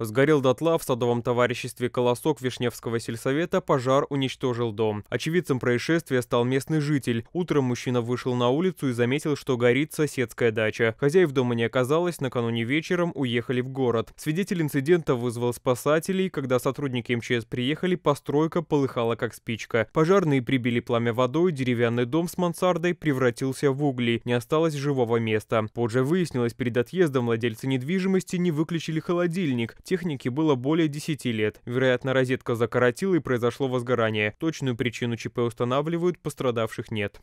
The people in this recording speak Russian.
Сгорел дотла в садовом товариществе «Колосок» Вишневского сельсовета, пожар уничтожил дом. Очевидцем происшествия стал местный житель. Утром мужчина вышел на улицу и заметил, что горит соседская дача. Хозяев дома не оказалось, накануне вечером уехали в город. Свидетель инцидента вызвал спасателей. Когда сотрудники МЧС приехали, постройка полыхала как спичка. Пожарные прибили пламя водой, деревянный дом с мансардой превратился в угли, не осталось живого места. Позже выяснилось, перед отъездом владельцы недвижимости не выключили холодильник, Технике было более 10 лет. Вероятно, розетка закоротила и произошло возгорание. Точную причину ЧП устанавливают, пострадавших нет.